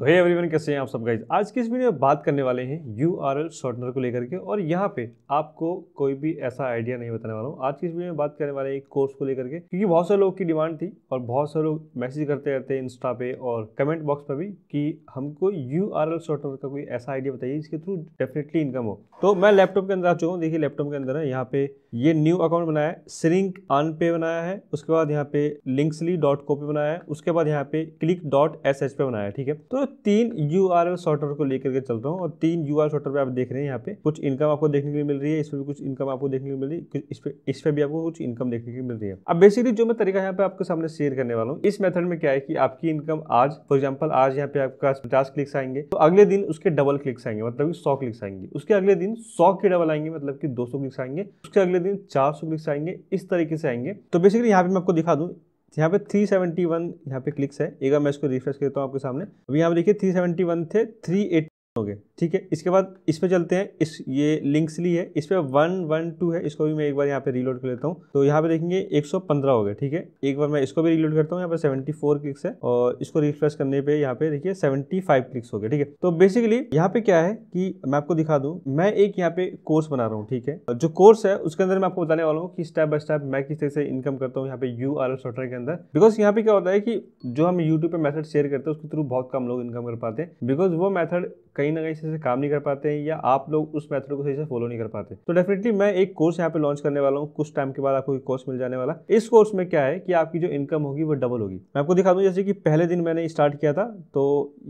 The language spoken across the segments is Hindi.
तो हे एवरीवन कैसे हैं आप सब गाइज आज की इस वीडियो में बात करने वाले हैं यू आर एल शॉर्टनर को लेकर के और यहाँ पे आपको कोई भी ऐसा आइडिया नहीं बताने वाला हूँ आज की इस वीडियो में बात करने वाले एक कोर्स को लेकर के क्योंकि बहुत सारे लोग की डिमांड थी और बहुत सारे लोग मैसेज करते रहते हैं इंस्टा पे और कमेंट बॉक्स पर भी कि हमको यू आर एल शॉर्टनर का कोई ऐसा आइडिया बताइए जिसके थ्रू डेफिनेटली इनकम हो तो मैं लैपटॉप के अंदर आ चुका हूँ देखिए लैपटॉप के अंदर है यहाँ पे ये न्यू अकाउंट बनाया है सिरिंक आन पे बनाया है उसके बाद यहाँ पे लिंक्सली डॉट को पे बनाया है उसके बाद यहाँ पे क्लिक डॉट एस एच पे बनाया है ठीक है तो तीन यू आर एल सॉफ्टवेयर को लेकर के चल रहा हूँ और तीन यू आर सॉफ्टवेयर आप देख रहे हैं यहाँ पे कुछ इनकम आपको देखने के लिए मिल रही है इसमें भी कुछ इनकम आपको देखने लिए मिल रही है इस पर भी आपको कुछ इनकम देखने को मिल रही है अब बेसिकली जो मैं तरीका यहाँ पे आपके सामने शेयर करने वाला हूँ इस मेथड में क्या है कि आपकी इनकम आज फॉर एग्जाम्पल आज यहाँ पे आपका पचास क्लिक्स आएंगे तो अगले दिन उसके डबल क्लिक्स आएंगे मतलब सौ क्लिक्स आएंगे उसके अगले दिन सौ के डबल आएंगे मतलब की दो क्लिक्स आएंगे उसके अगले दिन चार क्लिक्स आएंगे इस तरीके से आएंगे तो बेसिकली यहाँ पे मैं आपको दिखा दूँ यहाँ पे 371 यहाँ पे क्लिक्स है एक बार मैं इसको रिफ्रेश करता हूँ आपके सामने अभी यहाँ पे देखिए 371 थे 380 दोगे ठीक है इसके बाद इस पर चलते हैं इस ये लिंक्स ली है इस पर वन वन टू है इसको भी मैं एक बार यहाँ पे रीलोड कर लेता हूँ तो यहाँ पे देखेंगे 115 हो गए ठीक है एक बार मैं इसको भी रीलोड करता हूँ यहाँ पे 74 क्लिक्स है और इसको रिफ्रेश करने पे यहाँ पे देखिए 75 क्लिक्स हो गए ठीक है तो बेसिकली यहाँ पे क्या है कि मैं आपको दिखा दूँ मैं एक यहाँ पे कोर्स बना रहा हूँ ठीक है जो कोर्स है उसके अंदर मैं आपको बताने वाला हूँ कि स्टेप बाय स्टेप मैं किस तरह से इनकम करता हूँ यहाँ पे यू आर सॉफ्टवेयर के अंदर बिकॉज यहाँ पे क्या होता है कि जो हम यूट्यूब पर मैथड शेयर करते हैं उसके थ्रू बहुत कम लोग इनकम कर पाते हैं बिकॉज वो मैथड कहीं ना कहीं से काम नहीं कर पाते हैं या आप लोग उस मेथड को सही से फॉलो नहीं कर पाते तो डेफिनेटली मैं एक कोर्स यहाँ पे लॉन्च करने वाला हूँ कुछ टाइम के बाद आपको कोर्स मिल जाने वाला इस कोर्स में क्या है कि आपकी जो इनकम होगी वो डबल होगी मैं आपको दिखा दूँ जैसे कि पहले दिन मैंने स्टार्ट किया था तो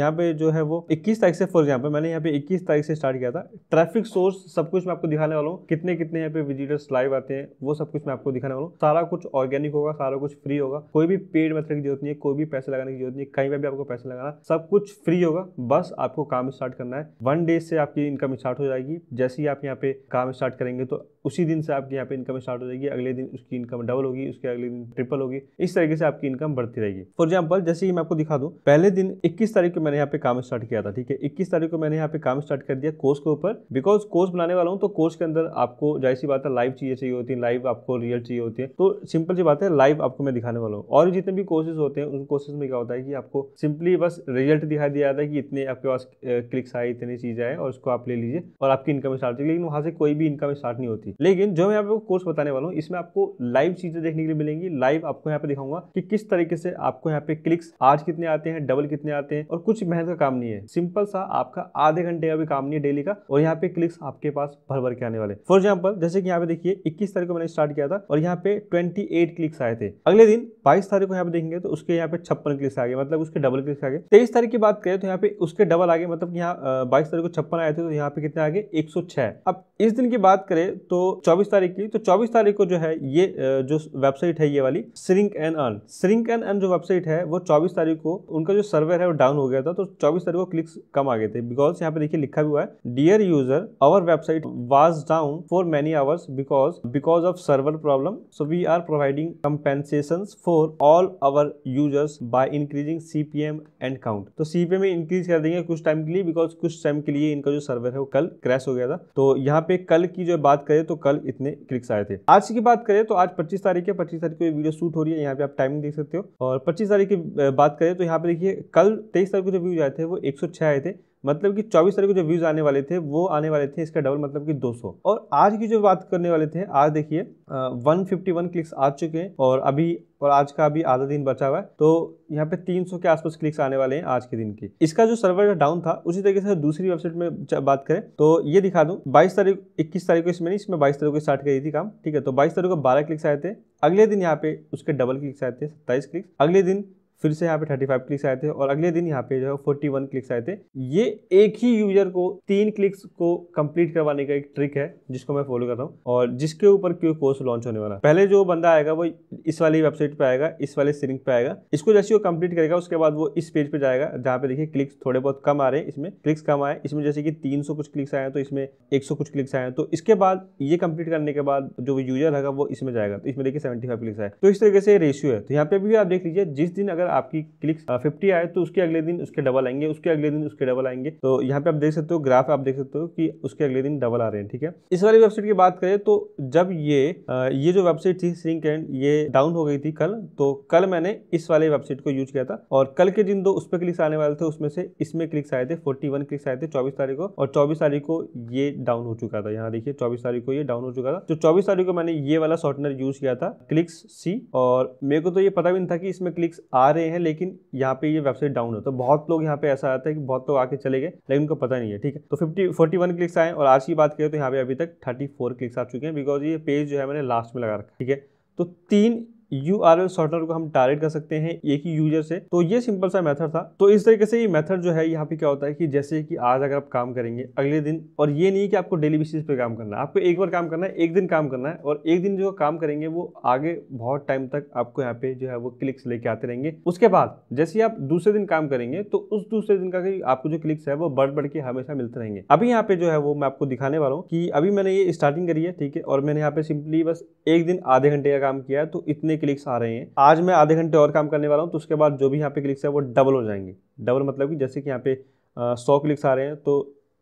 यहाँ पे जो है वो इक्कीस तारीख से फॉर एग्जाम्पल मैंने यहाँ पे इक्कीस तारीख से स्टार्ट किया था ट्रैफिक सोर्स सब कुछ मैं आपको दिखाने वाला हूँ कितने कितने यहाँ पे विजिटर्स लाइव आते हैं वो सब कुछ मैं आपको दिखाने वाला हूँ सारा कुछ ऑर्गेनिक होगा सारा कुछ फ्री होगा कोई भी पेड मेथड की जरूरत नहीं है कोई भी पैसे लगाने की जरूरत नहीं है कहीं पर भी आपको पैसे लगाना सब कुछ फ्री होगा बस आपको काम स्टार्ट करना है वन डे से आपकी इनकम स्टार्ट हो जाएगी जैसे ही आप यहाँ पे काम स्टार्ट करेंगे तो उसी दिन से आपके यहाँ पे इनकम स्टार्ट हो जाएगी अगले दिन उसकी इनकम डबल होगी उसके अगले दिन ट्रिपल होगी इस तरीके से आपकी इनकम बढ़ती रहेगी फॉर एग्जाम्पल जैसे ही मैं आपको दिखा दूँ पहले दिन इक्कीस तारीख को मैंने यहाँ पे काम स्टार्ट किया था ठीक है इक्कीस तारीख को मैंने यहाँ पे काम स्टार्ट कर दिया कोर्स के ऊपर बिकॉज कोर्स बनाने वाला हूँ तो कोर्स के अंदर आपको जैसी बात है लाइव चीजें चाहिए होती है लाइव आपको रियल चाहिए होती है तो सिंपल सी बात है लाइव आपको मैं दिखाने वाला हूँ और जितने भी कोर्सेज होते हैं उन कोर्सेज में क्या होता है कि आपको सिंपली बस रिजल्ट दिखाई दिया जाता है कि इतने आपके पास क्लिक्स आए इतनी चीजें आए और उसको आप ले लीजिए और आपकी इनकम स्टार्ट होती है लेकिन वहाँ से कोई भी इनकम स्टार्ट नहीं होती मिलेगी लेकिन जो मैं आपको कोर्स बताने वाला हूँ इसमें आपको लाइव चीजें देखने के लिए मिलेंगी लाइव आपको यहाँ पे दिखाऊंगा कि किस तरीके से आपको यहाँ पे क्लिक्स आज कितने आते हैं डबल कितने आते हैं और कुछ मेहनत का काम नहीं है सिंपल सा आपका आधे घंटे का भी काम नहीं है डेली का और यहाँ पे क्लिक्स आपके पास भर भर के आने वाले फॉर एग्जाम्पल जैसे कि यहाँ पे देखिए इक्कीस तारीख को मैंने स्टार्ट किया था और यहाँ पे ट्वेंटी क्लिक्स आए थे अगले दिन बाईस तारीख को यहाँ पे देखेंगे तो उसके यहाँ पे छप्पन क्लिक्स आगे मतलब उसके डबल क्लिक्स आगे तेईस तारीख की बात करें तो यहाँ पे उसके डबल आगे मतलब यहाँ बाईस तारीख को छप्पन आए थे तो यहाँ पे कितने आगे एक अब इस दिन की बात करें तो 24 तारीख की तो 24 तारीख को जो है ये जो वेबसाइट है ये वाली shrink and earn shrink and earn जो वेबसाइट है वो 24 तारीख को उनका जो सर्वर है वो डाउन हो गया था तो 24 तारीख को क्लिक्स कम आ गए थे बिकॉज यहाँ पे देखिए लिखा भी हुआ है dear user our website was down for many hours because because of server problem so we are providing compensation for all our users by increasing CPM and count तो सीपीएम में इंक्रीज कर देंगे कुछ टाइम के लिए बिकॉज कुछ टाइम के लिए इनका जो सर्वर है वो कल क्रैश हो गया था तो यहाँ पे कल की जो बात करें तो तो कल इतने क्लिक्स आए थे आज की बात करें तो आज पच्चीस तारीख है पच्चीस तारीख को ये वीडियो शूट हो रही है यहाँ पे आप टाइमिंग देख सकते हो और पच्चीस तारीख की बात करें तो यहाँ पे देखिए कल तेईस तारीख को जो व्यूज आए थे वो एक आए थे मतलब कि 24 तारीख को जो व्यूज़ आने वाले थे वो आने वाले थे इसका डबल मतलब कि 200 और आज की जो बात करने वाले थे आज देखिए 151 क्लिक्स आ चुके हैं और अभी और आज का अभी आधा दिन बचा हुआ है तो यहाँ पे 300 के आसपास क्लिक्स आने वाले हैं आज के दिन की इसका जो सर्वर डाउन था उसी तरीके से दूसरी वेबसाइट में बात करें तो ये दिखा दूँ बाईस तारीख इक्कीस तारीख को इसमें नहीं इसमें बाईस तारीख को स्टार्ट करी थी काम ठीक है तो बाईस तारीख को बारह क्लिक्स आए थे अगले दिन यहाँ पे उसके डबल क्लिक्स आए थे सत्ताईस क्लिक्स अगले दिन फिर से यहाँ पे 35 क्लिक्स आए थे और अगले दिन यहाँ पे जो है 41 क्लिक्स आए थे ये एक ही यूजर को तीन क्लिक्स को कंप्लीट करवाने का एक ट्रिक है जिसको मैं फॉलो कर रहा हूँ और जिसके ऊपर क्यों कोर्स लॉन्च होने वाला पहले जो बंदा आएगा वो इस वाली वेबसाइट पे आएगा इस वाले सिरिंग पे आएगा इसको जैसे वो कम्प्लीट करेगा उसके बाद वो इस पेज पे जाएगा जहाँ पे देखिए क्लिक्स थोड़े बहुत कम आ रहे हैं इसमें क्लिक्स कम आए इसमें जैसे कि तीन कुछ क्लिक्स आए तो इसमें एक कुछ क्लिक्स आए तो इसके बाद ये कंप्लीट करने के बाद जो यूजर है वो इसमें जाएगा तो इसमें देखिए सेवेंटी क्लिक्स आए तो इस तरीके से रेशियो है तो यहाँ पे भी आप देख लीजिए जिस दिन अगर आपकी क्लिक्स फिफ्टी आए तो उसके अगले दिन उसके डबल आएंगे उसके अगले दिन उसके डबल आएंगे तो यहाँ पे आप देख सकते हो ग्राफ आप देख सकते हो कि उसके अगले दिन डबल आ रहे हैं ठीक है इस वाली वेबसाइट की बात करें तो जब ये ये जो वेबसाइट थी सिंक एंड ये डाउन हो गई थी कल तो कल मैंने इस वाले वेबसाइट को यूज किया था और कल के दिन दो उस पर क्लिक्स आने वाले थे उसमें से इसमें क्लिक्स आए थे फोर्टी क्लिक्स आए थे चौबीस तारीख को और चौबीस तारीख को ये डाउन हो चुका था यहाँ देखिए चौबीस तारीख को ये डाउन हो चुका था तो चौबीस तारीख को मैंने ये वाला शॉर्टनर यूज किया था क्लिक्स सी और मेरे को तो ये पता भी नहीं था कि इसमें क्लिक्स आ रहे रहे हैं लेकिन यहाँ पे ये वेबसाइट डाउन है तो बहुत लोग यहाँ पे ऐसा आता है कि बहुत लोग आके चले गए लेकिन उनको पता नहीं है ठीक है तो फिफ्टी फोर्टी वन क्लिक्स आए और आज की बात करें तो यहाँ पे अभी तक थर्टी फोर क्लिक्स आ चुके हैं बिकॉज ये पेज जो है मैंने लास्ट में लगा रखा ठीक है तो तीन यू आर एल शॉर्टनर को हम टारगेट कर सकते हैं एक ही यूजर से तो ये सिंपल सा मेथड था तो इस तरीके से ये मेथड जो है यहाँ पे क्या होता है कि जैसे कि आज अगर आप काम करेंगे अगले दिन और ये नहीं कि आपको डेली बेसिस पे काम करना है आपको एक बार काम करना है एक दिन काम करना है और एक दिन जो काम करेंगे वो आगे बहुत टाइम तक आपको यहाँ पे जो है वो क्लिक्स लेके आते रहेंगे उसके बाद जैसे आप दूसरे दिन काम करेंगे तो उस दूसरे दिन का आपको जो क्लिक्स है वो बढ़ बढ़ के हमेशा मिलते रहेंगे अभी यहाँ पे जो है वो मैं आपको दिखाने वाला हूँ कि अभी मैंने ये स्टार्टिंग करी है ठीक है और मैंने यहाँ पे सिंपली बस एक दिन आधे घंटे का काम किया है तो इतने क्लिक्स आ रहे हैं आज मैं आधे घंटे और काम करने वाला हूँ तो उसके बाद जो भी यहाँ पे क्लिक्स है वो डबल हो जाएंगे डबल मतलब कि जैसे कि यहाँ पे सौ क्लिक्स आ रहे हैं तो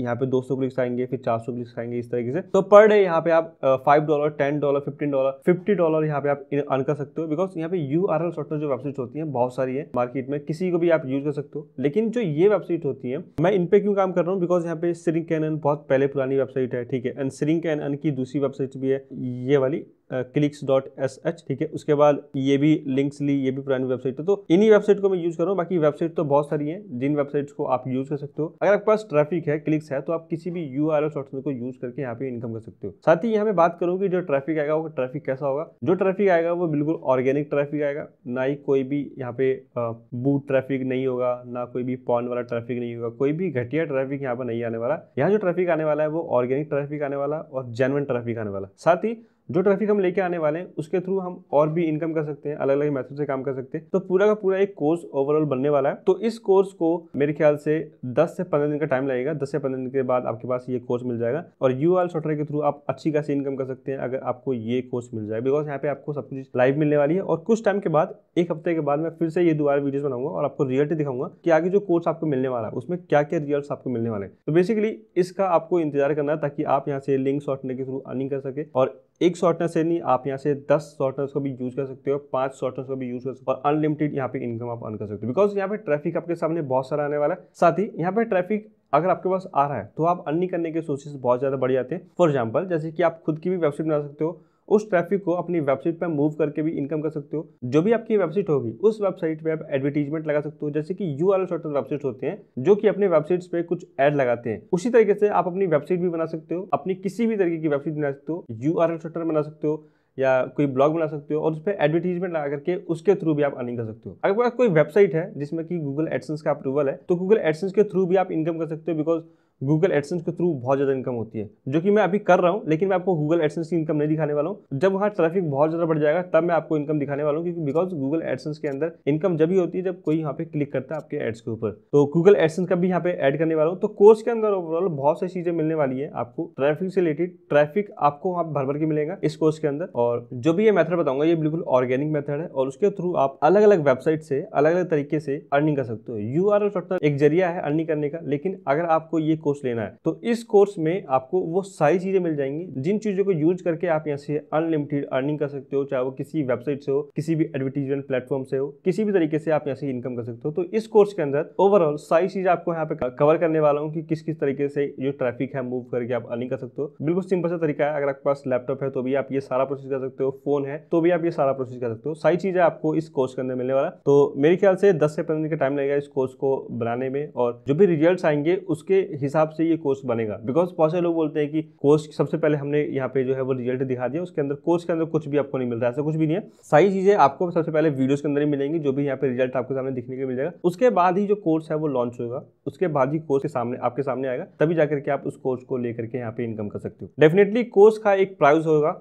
यहाँ पे 200 क्लिक्स आएंगे फिर 400 क्लिक्स आएंगे इस तरीके से तो पर डे यहाँ पे आप five dollar ten dollar fifteen dollar fifty dollar यहाँ पे आप अर्न कर सकते हो बिकॉज यहाँ पे यू आर एल शॉर्टकट जो वेबसाइट होती है बहुत सारी है मार्केट में किसी को भी आप यूज कर सकते हो लेकिन जो ये वेबसाइट होती है मैं इन पे क्यों काम कर रहा हूँ बिकॉज यहाँ पे सिरिंग कैन बहुत पहले पुरानी वेबसाइट है ठीक है एंड सिरिंग कैन की दूसरी वेबसाइट भी है ये वाली क्लिक्स डॉट एस एच ठीक है उसके बाद ये भी लिंक्स ली ये भी पुरानी वेबसाइट है तो इन्हीं वेबसाइट को मैं यूज़ कर रहा हूँ बाकी वेबसाइट तो बहुत सारी हैं जिन वेबसाइट्स को आप यूज़ कर सकते हो अगर आपके पास ट्रैफिक है क्लिक्स है तो आप किसी भी यू आर ऑप्शन को यूज़ करके यहाँ पे इनकम कर सकते हो साथ ही यहाँ पे बात करूँ कि जो ट्रैफिक आएगा वो ट्रैफिक कैसा होगा जो ट्रैफिक आएगा वो बिल्कुल ऑर्गेनिक ट्रैफिक आएगा ना ही कोई भी यहाँ पे बूट ट्रैफिक नहीं होगा ना कोई भी पॉन वाला ट्रैफिक नहीं होगा कोई भी घटिया ट्रैफिक यहाँ पर नहीं आने वाला यहाँ जो ट्रैफिक आने वाला है वो ऑर्गेनिक ट्रैफिक आने वाला और जेनवन ट्रैफिक आने वाला साथ ही जो ट्रैफिक हम लेके आने वाले हैं उसके थ्रू हम और भी इनकम कर सकते हैं अलग अलग मेथड से काम कर सकते हैं तो पूरा का पूरा एक कोर्स ओवरऑल बनने वाला है तो इस कोर्स को मेरे ख्याल से 10 से 15 दिन का टाइम लगेगा 10 से 15 दिन के बाद आपके पास ये कोर्स मिल जाएगा और यू आर सॉफ्टवेयर के थ्रू आप अच्छी खासी इनकम कर सकते हैं अगर आपको ये कोर्स मिल जाए बिकॉज यहाँ पे आपको सब कुछ लाइव मिलने वाली है और कुछ टाइम के बाद एक हफ्ते के बाद मैं फिर से ये दोबारा वीडियो बनाऊंगा और आपको रियलिटी दिखाऊंगा कि आगे जो कोर्स आपको मिलने वाला है उसमें क्या क्या रिजल्ट आपको मिलने वाले हैं तो बेसिकली इसका आपको इंतजार करना है ताकि आप यहाँ से लिंक सॉफ्टवेयर के थ्रू अर्निंग कर सके और एक शॉर्टनर से नहीं आप यहाँ से दस शॉर्टनर्स को भी यूज़ कर सकते हो पांच शॉर्टनर्स को भी यूज़ कर सकते हो और अनलिमिटेड यहाँ पे इनकम आप अर्न कर सकते हो बिकॉज यहाँ पे ट्रैफिक आपके सामने बहुत सारा आने वाला है साथ ही यहाँ पे ट्रैफिक अगर आपके पास आ रहा है तो आप अर्निंग करने के सोर्सेस बहुत ज़्यादा बढ़ जाते हैं फॉर एग्जाम्पल जैसे कि आप खुद की भी वेबसाइट बना सकते हो उस ट्रैफिक को अपनी वेबसाइट पर मूव करके भी इनकम कर सकते हो जो भी आपकी वेबसाइट होगी उस वेबसाइट पे आप एडवर्टीजमेंट लगा सकते हो जैसे कि यू आर शॉर्टन वेबसाइट होते हैं जो कि अपने वेबसाइट्स पे कुछ एड लगाते हैं उसी तरीके से आप अपनी वेबसाइट भी बना सकते हो अपनी किसी भी तरीके की वेबसाइट बना सकते हो यू आर शॉर्टन बना सकते हो या कोई ब्लॉग बना सकते हो और उस पर एडवर्टीजमेंट लगा करके उसके थ्रू भी आप अर्निंग कर सकते हो अगर कोई वेबसाइट है जिसमें कि गूगल एडसेंस का अप्रूवल है तो गूगल एडसेंस के थ्रू भी आप इनकम कर सकते हो बिकॉज गूगल एडसेंस के थ्रू बहुत ज़्यादा इनकम होती है जो कि मैं अभी कर रहा हूँ लेकिन मैं आपको गूगल एडसेंस की इनकम नहीं दिखाने वाला हूँ जब वहाँ ट्रैफिक बहुत ज़्यादा बढ़ जाएगा तब मैं आपको इनकम दिखाने वाला हूँ क्योंकि बिकॉज गूगल एडसेंस के अंदर इनकम जब भी होती है जब कोई यहाँ पे क्लिक करता है आपके एड्स के ऊपर तो गूगल एडसेंस का भी यहाँ पे ऐड करने वाला हूँ तो कोर्स के अंदर ओवरऑल बहुत सारी चीज़ें मिलने वाली है आपको ट्रैफिक से रिलेटेड ट्रैफिक आपको वहाँ भर भर के मिलेगा इस कोर्स के अंदर और जो भी ये मेथड बताऊंगा ये बिल्कुल ऑर्गेनिक मेथड है और उसके थ्रू आप अलग अलग वेबसाइट से अलग अलग तरीके से अर्निंग कर सकते हो यू आर एक जरिया है अर्निंग करने का लेकिन अगर आपको ये कोर्स लेना है तो इस कोर्स में आपको वो सारी चीज़ें मिल जाएंगी जिन चीज़ों को यूज करके आप यहाँ से अनलिमिटेड अर्निंग कर सकते हो चाहे वो किसी वेबसाइट से हो किसी भी एडवर्टीजमेंट प्लेटफॉर्म से हो किसी भी तरीके से आप यहाँ से इनकम कर सकते हो तो इस कोर्स के अंदर ओवरऑल सारी चीज़ आपको यहाँ पे कवर करने वाला हूँ कि किस किस तरीके से जो ट्रैफिक है मूव करके आप अर्निंग कर सकते हो बिल्कुल सिंपल सा तरीका है अगर आपके पास लैपटॉप है तो भी आप ये सारा प्रोसेस कर सकते हो फोन है तो भी आप ये सारा प्रोसेस कर सकते हो सारी चीज़ें आपको इस कोर्स के अंदर मिलने वाला तो मेरे ख्याल से दस से पंद्रह दिन का टाइम लगेगा इस कोर्स को बनाने में और जो भी रिजल्ट आएंगे उसके हिसाब हिसाब से ये कोर्स बनेगा बिकॉज बहुत सारे लोग बोलते हैं कि कोर्स सबसे पहले हमने यहाँ पे जो है वो रिजल्ट दिखा दिया उसके अंदर कोर्स के अंदर कुछ भी आपको नहीं मिल रहा ऐसा कुछ भी नहीं है सारी चीज़ें आपको सबसे पहले वीडियोस के अंदर ही मिलेंगी जो भी यहाँ पे रिजल्ट आपके सामने दिखने के मिल जाएगा उसके बाद ही जो कोर्स है वो लॉन्च होगा उसके बाद ही कोर्स के सामने आपके सामने आएगा तभी जाकर के आप उस कोर्स को लेकर के यहाँ पे इनकम कर सकते हो डेफिनेटली कोर्स का एक प्राइस होगा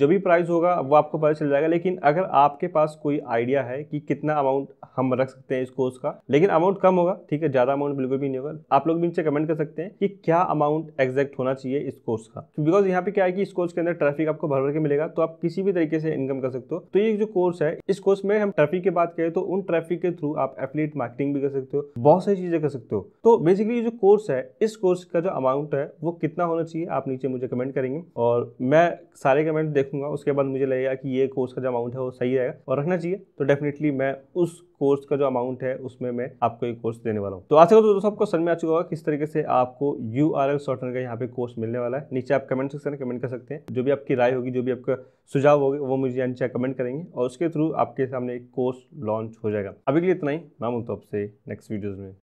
जो भी प्राइस होगा वो आपको पता चल जाएगा लेकिन अगर आपके पास कोई आइडिया है कि कितना अमाउंट हम रख सकते हैं इस कोर्स का लेकिन अमाउंट कम होगा ठीक है ज़्यादा अमाउंट बिल्कुल भी नहीं होगा आप लोग भी नीचे कमेंट कर सकते हैं कि क्या अमाउंट एग्जैक्ट होना चाहिए इस कोर्स का बिकॉज यहाँ पे क्या है कि इस कोर्स के अंदर ट्रैफिक आपको भर भर के मिलेगा तो आप किसी भी तरीके से इनकम कर सकते हो तो ये जो कोर्स है इस कोर्स में हम ट्रैफिक की बात करें तो उन ट्रैफिक के थ्रू आप एफिलेट मार्केटिंग भी कर सकते हो बहुत सारी चीजें कर सकते हो तो बेसिकली जो कोर्स है इस कोर्स का जो अमाउंट है वो कितना होना चाहिए आप नीचे मुझे कमेंट करेंगे और मैं सारे कमेंट देखूंगा उसके बाद मुझे लगेगा कि ये कोर्स का जो अमाउंट है वो सही रहेगा और रखना चाहिए तो डेफिनेटली मैं उस कोर्स का जो अमाउंट है उसमें मैं आपको ये कोर्स देने वाला हूँ तो आशा करता हूँ दोस्तों आपको समझ में आ चुका होगा किस तरीके से आपको यू आर एल सॉफ्टवेयर का यहाँ पे कोर्स मिलने वाला है नीचे आप कमेंट सेक्शन में कमेंट कर सकते हैं जो भी आपकी राय होगी जो भी आपका सुझाव होगा वो मुझे नीचे कमेंट करेंगे और उसके थ्रू आपके सामने एक कोर्स लॉन्च हो जाएगा अभी के लिए इतना ही मैं मुझे आपसे नेक्स्ट वीडियोज़ में